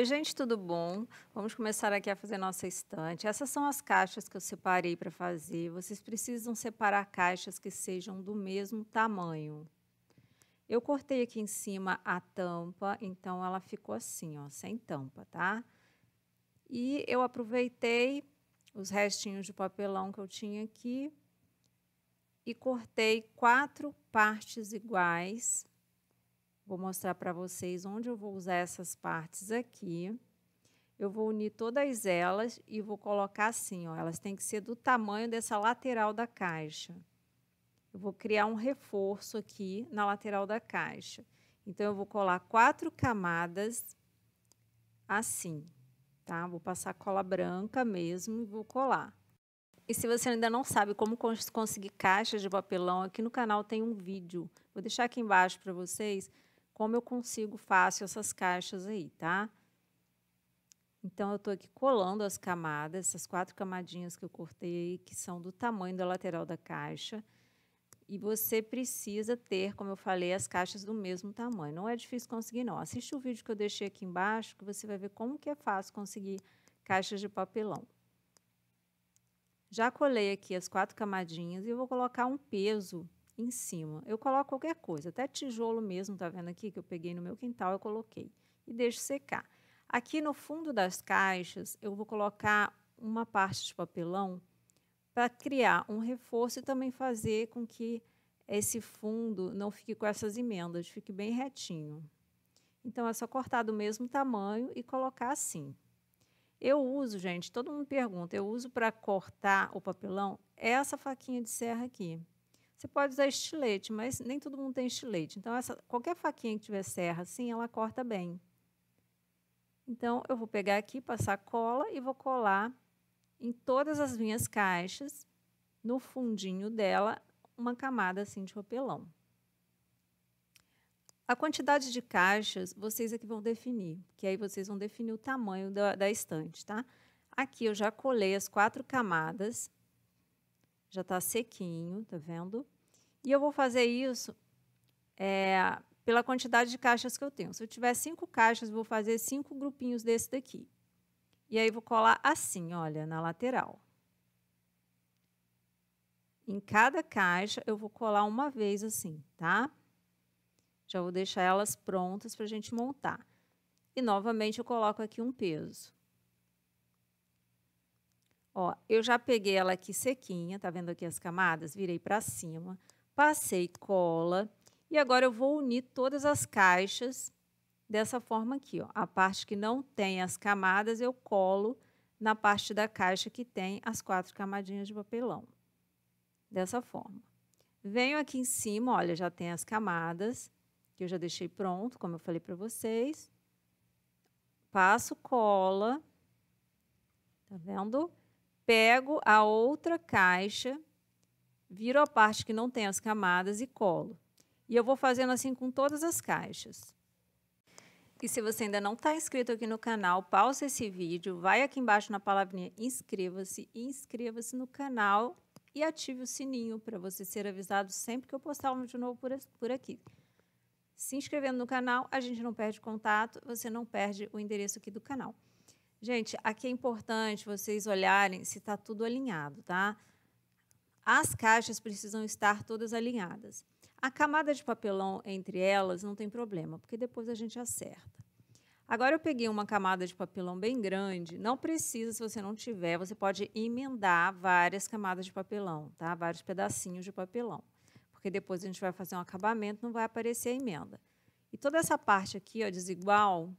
Oi, gente, tudo bom? Vamos começar aqui a fazer nossa estante. Essas são as caixas que eu separei para fazer. Vocês precisam separar caixas que sejam do mesmo tamanho. Eu cortei aqui em cima a tampa, então ela ficou assim, ó, sem tampa, tá? E eu aproveitei os restinhos de papelão que eu tinha aqui e cortei quatro partes iguais Vou mostrar para vocês onde eu vou usar essas partes aqui. Eu vou unir todas elas e vou colocar assim, ó, elas têm que ser do tamanho dessa lateral da caixa. Eu vou criar um reforço aqui na lateral da caixa. Então, eu vou colar quatro camadas assim, tá? Vou passar cola branca mesmo e vou colar. E se você ainda não sabe como conseguir caixas de papelão, aqui no canal tem um vídeo. Vou deixar aqui embaixo para vocês como eu consigo fácil essas caixas aí, tá? Então, eu estou aqui colando as camadas, essas quatro camadinhas que eu cortei, que são do tamanho da lateral da caixa. E você precisa ter, como eu falei, as caixas do mesmo tamanho. Não é difícil conseguir, não. Assiste o vídeo que eu deixei aqui embaixo, que você vai ver como que é fácil conseguir caixas de papelão. Já colei aqui as quatro camadinhas e eu vou colocar um peso em cima. Eu coloco qualquer coisa, até tijolo mesmo, tá vendo aqui que eu peguei no meu quintal, eu coloquei e deixo secar. Aqui no fundo das caixas, eu vou colocar uma parte de papelão para criar um reforço e também fazer com que esse fundo não fique com essas emendas, fique bem retinho. Então é só cortar do mesmo tamanho e colocar assim. Eu uso, gente, todo mundo pergunta, eu uso para cortar o papelão essa faquinha de serra aqui. Você pode usar estilete, mas nem todo mundo tem estilete. Então, essa, qualquer faquinha que tiver serra assim, ela corta bem. Então, eu vou pegar aqui, passar cola e vou colar em todas as minhas caixas, no fundinho dela, uma camada assim de papelão. A quantidade de caixas vocês aqui é vão definir, que aí vocês vão definir o tamanho da, da estante, tá? Aqui eu já colei as quatro camadas, já está sequinho, tá vendo? E eu vou fazer isso é, pela quantidade de caixas que eu tenho. Se eu tiver cinco caixas, vou fazer cinco grupinhos desse daqui. E aí vou colar assim, olha, na lateral. Em cada caixa, eu vou colar uma vez assim, tá? Já vou deixar elas prontas para a gente montar. E, novamente, eu coloco aqui um peso. Ó, eu já peguei ela aqui sequinha, tá vendo aqui as camadas? Virei para cima passei cola e agora eu vou unir todas as caixas dessa forma aqui. Ó. A parte que não tem as camadas eu colo na parte da caixa que tem as quatro camadinhas de papelão. Dessa forma. Venho aqui em cima, olha, já tem as camadas, que eu já deixei pronto, como eu falei para vocês. Passo cola, tá vendo? Pego a outra caixa viro a parte que não tem as camadas e colo. E eu vou fazendo assim com todas as caixas. E se você ainda não está inscrito aqui no canal, pausa esse vídeo, vai aqui embaixo na palavrinha inscreva-se e inscreva-se no canal e ative o sininho para você ser avisado sempre que eu postar um vídeo novo por aqui. Se inscrevendo no canal, a gente não perde contato, você não perde o endereço aqui do canal. Gente, aqui é importante vocês olharem se está tudo alinhado, tá? As caixas precisam estar todas alinhadas. A camada de papelão entre elas não tem problema, porque depois a gente acerta. Agora eu peguei uma camada de papelão bem grande, não precisa, se você não tiver, você pode emendar várias camadas de papelão, tá? Vários pedacinhos de papelão. Porque depois a gente vai fazer um acabamento, não vai aparecer a emenda. E toda essa parte aqui, ó, desigual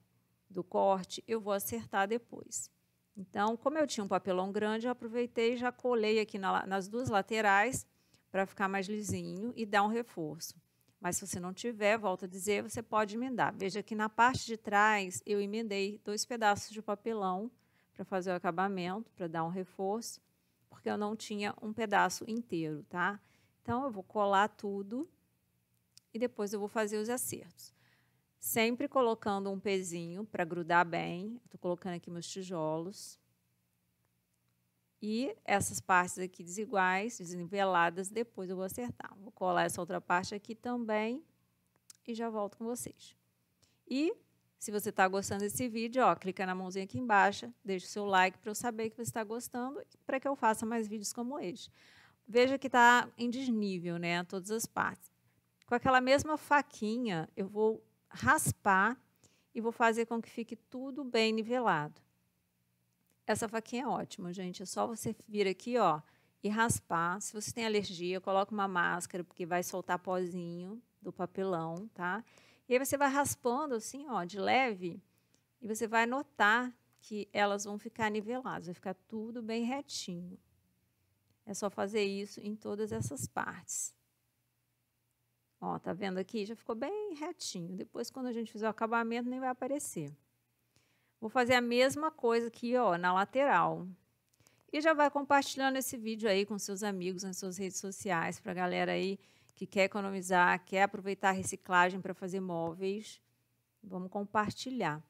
do corte, eu vou acertar depois. Então, como eu tinha um papelão grande, eu aproveitei e já colei aqui na, nas duas laterais para ficar mais lisinho e dar um reforço. Mas se você não tiver, volto a dizer, você pode emendar. Veja que na parte de trás eu emendei dois pedaços de papelão para fazer o acabamento, para dar um reforço, porque eu não tinha um pedaço inteiro, tá? Então, eu vou colar tudo e depois eu vou fazer os acertos sempre colocando um pezinho para grudar bem. Estou colocando aqui meus tijolos. E essas partes aqui desiguais, desniveladas, depois eu vou acertar. Vou colar essa outra parte aqui também e já volto com vocês. E se você está gostando desse vídeo, ó, clica na mãozinha aqui embaixo, deixa o seu like para eu saber que você está gostando e para que eu faça mais vídeos como este. Veja que está em desnível, né, todas as partes. Com aquela mesma faquinha, eu vou raspar e vou fazer com que fique tudo bem nivelado. Essa faquinha é ótima, gente. É só você vir aqui, ó, e raspar. Se você tem alergia, coloque uma máscara, porque vai soltar pozinho do papelão, tá? E aí você vai raspando assim, ó, de leve, e você vai notar que elas vão ficar niveladas, vai ficar tudo bem retinho. É só fazer isso em todas essas partes. Ó, tá vendo aqui? Já ficou bem retinho. Depois, quando a gente fizer o acabamento, nem vai aparecer. Vou fazer a mesma coisa aqui, ó, na lateral. E já vai compartilhando esse vídeo aí com seus amigos nas suas redes sociais, para a galera aí que quer economizar, quer aproveitar a reciclagem para fazer móveis. Vamos compartilhar.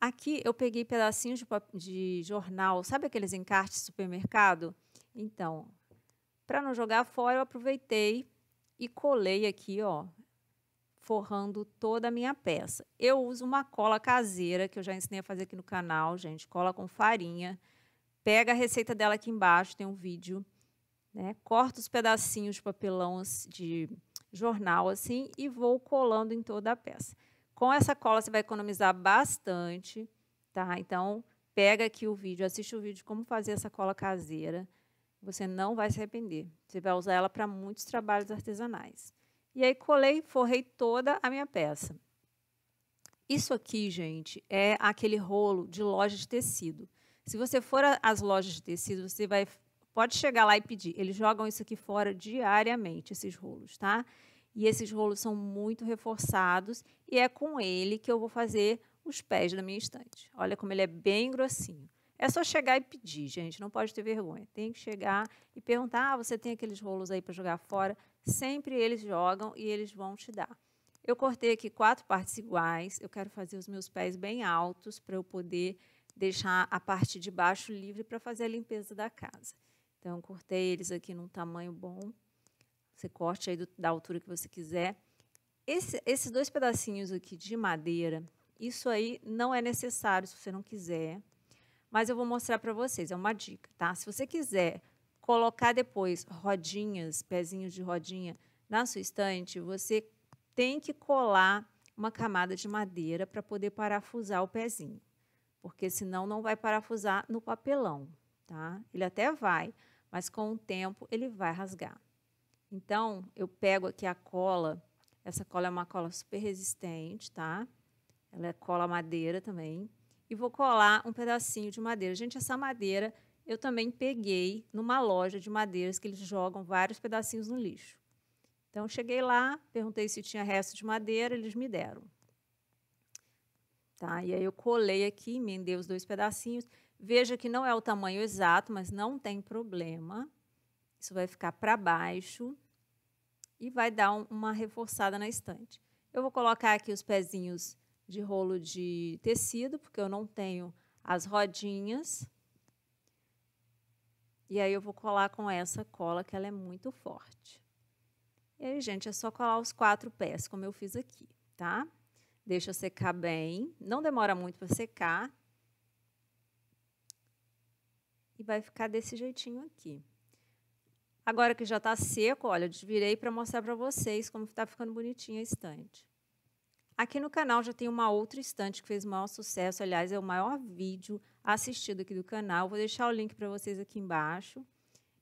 Aqui eu peguei pedacinhos de, de jornal, sabe aqueles encartes de supermercado? Então, para não jogar fora, eu aproveitei e colei aqui, ó, forrando toda a minha peça. Eu uso uma cola caseira, que eu já ensinei a fazer aqui no canal, gente, cola com farinha. Pega a receita dela aqui embaixo, tem um vídeo, né? Corta os pedacinhos de papelão de jornal assim e vou colando em toda a peça. Com essa cola você vai economizar bastante, tá? Então, pega aqui o vídeo, assiste o vídeo de como fazer essa cola caseira. Você não vai se arrepender. Você vai usar ela para muitos trabalhos artesanais. E aí colei, forrei toda a minha peça. Isso aqui, gente, é aquele rolo de loja de tecido. Se você for às lojas de tecido, você vai pode chegar lá e pedir. Eles jogam isso aqui fora diariamente, esses rolos, tá? E esses rolos são muito reforçados e é com ele que eu vou fazer os pés da minha estante. Olha como ele é bem grossinho. É só chegar e pedir, gente. Não pode ter vergonha. Tem que chegar e perguntar: ah, você tem aqueles rolos aí para jogar fora? Sempre eles jogam e eles vão te dar. Eu cortei aqui quatro partes iguais. Eu quero fazer os meus pés bem altos para eu poder deixar a parte de baixo livre para fazer a limpeza da casa. Então, cortei eles aqui num tamanho bom. Você corte aí do, da altura que você quiser. Esse, esses dois pedacinhos aqui de madeira, isso aí não é necessário se você não quiser mas eu vou mostrar para vocês, é uma dica, tá? Se você quiser colocar depois rodinhas, pezinhos de rodinha na sua estante, você tem que colar uma camada de madeira para poder parafusar o pezinho, porque senão não vai parafusar no papelão, tá? Ele até vai, mas com o tempo ele vai rasgar. Então, eu pego aqui a cola, essa cola é uma cola super resistente, tá? Ela é cola madeira também, e vou colar um pedacinho de madeira. Gente, essa madeira eu também peguei numa loja de madeiras que eles jogam vários pedacinhos no lixo. Então, cheguei lá, perguntei se tinha resto de madeira, eles me deram. Tá? E aí eu colei aqui, emendei os dois pedacinhos. Veja que não é o tamanho exato, mas não tem problema. Isso vai ficar para baixo e vai dar um, uma reforçada na estante. Eu vou colocar aqui os pezinhos de rolo de tecido, porque eu não tenho as rodinhas. E aí eu vou colar com essa cola, que ela é muito forte. E aí, gente, é só colar os quatro pés, como eu fiz aqui, tá? Deixa secar bem. Não demora muito para secar. E vai ficar desse jeitinho aqui. Agora que já está seco, olha, eu virei para mostrar para vocês como está ficando bonitinha a estante. Aqui no canal já tem uma outra estante que fez o maior sucesso, aliás, é o maior vídeo assistido aqui do canal. Vou deixar o link para vocês aqui embaixo.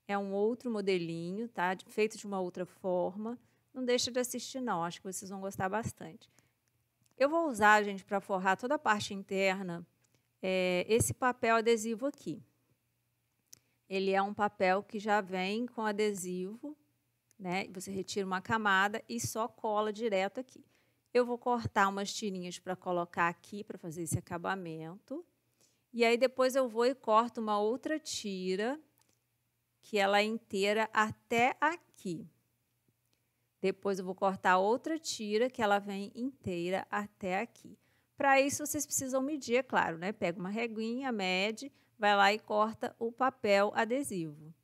É um outro modelinho, tá? Feito de uma outra forma. Não deixa de assistir, não. Acho que vocês vão gostar bastante. Eu vou usar, gente, para forrar toda a parte interna, é, esse papel adesivo aqui. Ele é um papel que já vem com adesivo, né? Você retira uma camada e só cola direto aqui. Eu vou cortar umas tirinhas para colocar aqui, para fazer esse acabamento. E aí depois eu vou e corto uma outra tira, que ela é inteira até aqui. Depois eu vou cortar outra tira, que ela vem inteira até aqui. Para isso, vocês precisam medir, é claro, né? Pega uma reguinha, mede, vai lá e corta o papel adesivo.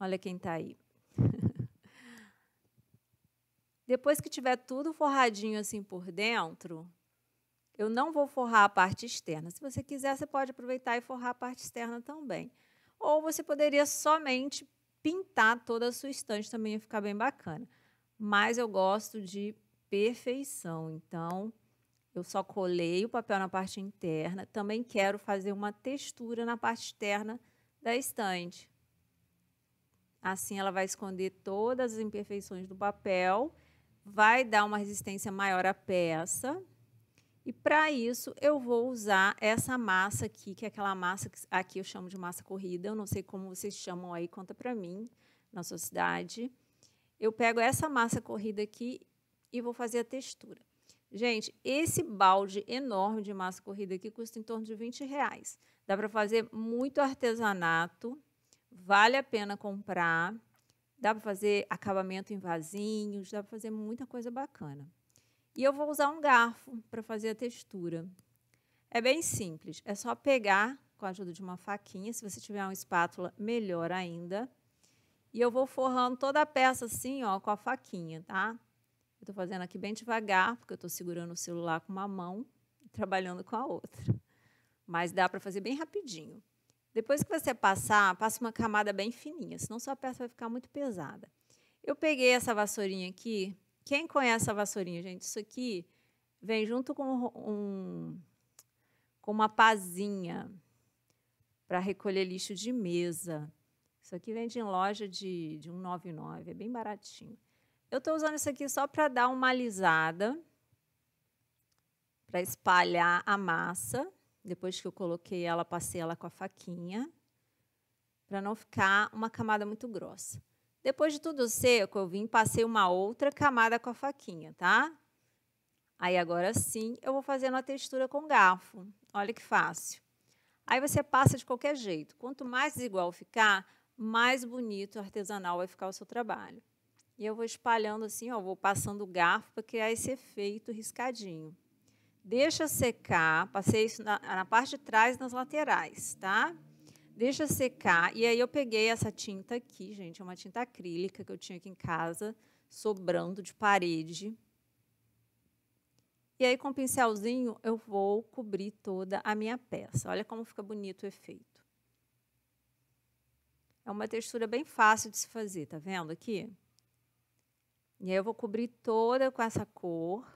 Olha quem está aí. Depois que tiver tudo forradinho assim por dentro, eu não vou forrar a parte externa. Se você quiser, você pode aproveitar e forrar a parte externa também. Ou você poderia somente pintar toda a sua estante, também ia ficar bem bacana. Mas eu gosto de perfeição, então eu só colei o papel na parte interna. Também quero fazer uma textura na parte externa da estante. Assim ela vai esconder todas as imperfeições do papel vai dar uma resistência maior à peça. E para isso eu vou usar essa massa aqui, que é aquela massa que aqui eu chamo de massa corrida, eu não sei como vocês chamam aí, conta para mim, na sua cidade. Eu pego essa massa corrida aqui e vou fazer a textura. Gente, esse balde enorme de massa corrida aqui custa em torno de 20 reais. Dá para fazer muito artesanato, vale a pena comprar dá para fazer acabamento em vasinhos, dá para fazer muita coisa bacana. E eu vou usar um garfo para fazer a textura. É bem simples, é só pegar com a ajuda de uma faquinha, se você tiver uma espátula, melhor ainda. E eu vou forrando toda a peça assim, ó, com a faquinha, tá? Eu estou fazendo aqui bem devagar, porque eu estou segurando o celular com uma mão e trabalhando com a outra. Mas dá para fazer bem rapidinho. Depois que você passar, passa uma camada bem fininha, senão sua peça vai ficar muito pesada. Eu peguei essa vassourinha aqui. Quem conhece a vassourinha, gente? Isso aqui vem junto com, um, com uma pazinha para recolher lixo de mesa. Isso aqui vende em loja de, de 1,99, é bem baratinho. Eu estou usando isso aqui só para dar uma alisada, para espalhar a massa depois que eu coloquei ela, passei ela com a faquinha, para não ficar uma camada muito grossa. Depois de tudo seco, eu vim passei uma outra camada com a faquinha, tá? Aí agora sim, eu vou fazendo a textura com garfo. Olha que fácil. Aí você passa de qualquer jeito. Quanto mais desigual ficar, mais bonito artesanal vai ficar o seu trabalho. E eu vou espalhando assim, ó, vou passando o garfo para criar esse efeito riscadinho. Deixa secar, passei isso na, na parte de trás, nas laterais, tá? Deixa secar. E aí eu peguei essa tinta aqui, gente, é uma tinta acrílica que eu tinha aqui em casa, sobrando de parede. E aí, com o um pincelzinho, eu vou cobrir toda a minha peça. Olha como fica bonito o efeito. É uma textura bem fácil de se fazer, tá vendo aqui? E aí, eu vou cobrir toda com essa cor.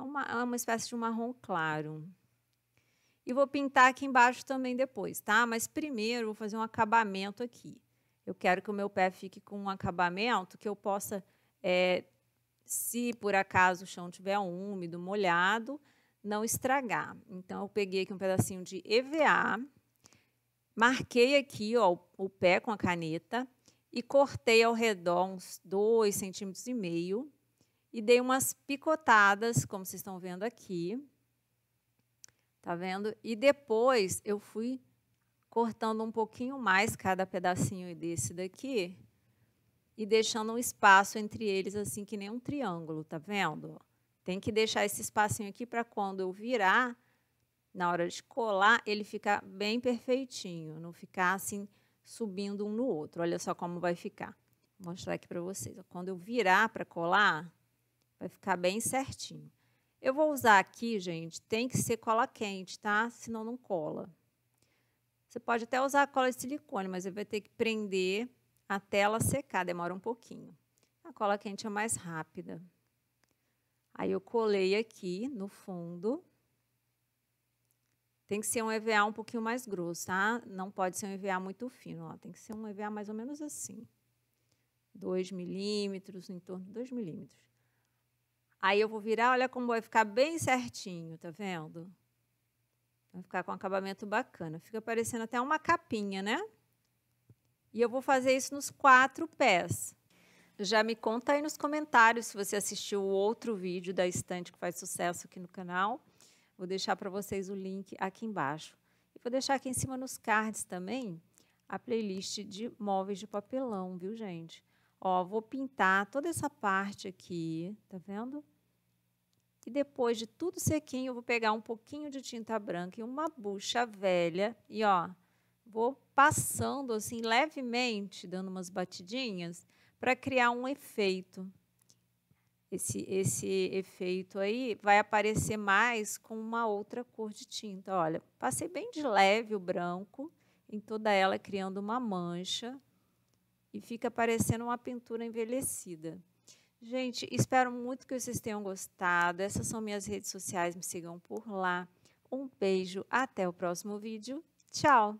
É uma, é uma espécie de marrom claro. E vou pintar aqui embaixo também depois, tá? Mas primeiro vou fazer um acabamento aqui. Eu quero que o meu pé fique com um acabamento que eu possa, é, se por acaso o chão estiver úmido, molhado, não estragar. Então, eu peguei aqui um pedacinho de EVA, marquei aqui ó, o pé com a caneta e cortei ao redor uns 2,5 centímetros e meio e dei umas picotadas, como vocês estão vendo aqui. Tá vendo? E depois eu fui cortando um pouquinho mais cada pedacinho desse daqui e deixando um espaço entre eles assim que nem um triângulo, tá vendo? Tem que deixar esse espacinho aqui para quando eu virar, na hora de colar, ele ficar bem perfeitinho, não ficar assim subindo um no outro. Olha só como vai ficar. Vou mostrar aqui para vocês. Quando eu virar para colar, Vai ficar bem certinho. Eu vou usar aqui, gente, tem que ser cola quente, tá? Senão não cola. Você pode até usar cola de silicone, mas vai ter que prender até ela secar, demora um pouquinho. A cola quente é mais rápida. Aí eu colei aqui no fundo. Tem que ser um EVA um pouquinho mais grosso, tá? Não pode ser um EVA muito fino, ó. Tem que ser um EVA mais ou menos assim. 2 milímetros, em torno de 2 milímetros. Aí eu vou virar, olha como vai ficar bem certinho, tá vendo? Vai ficar com um acabamento bacana. Fica parecendo até uma capinha, né? E eu vou fazer isso nos quatro pés. Já me conta aí nos comentários se você assistiu o outro vídeo da estante que faz sucesso aqui no canal. Vou deixar para vocês o link aqui embaixo. E vou deixar aqui em cima nos cards também a playlist de móveis de papelão, viu, gente? Ó, vou pintar toda essa parte aqui, tá vendo? E depois de tudo sequinho, eu vou pegar um pouquinho de tinta branca e uma bucha velha e ó, vou passando assim levemente, dando umas batidinhas para criar um efeito. Esse esse efeito aí vai aparecer mais com uma outra cor de tinta. Olha, passei bem de leve o branco em toda ela criando uma mancha e fica parecendo uma pintura envelhecida. Gente, espero muito que vocês tenham gostado. Essas são minhas redes sociais, me sigam por lá. Um beijo, até o próximo vídeo. Tchau!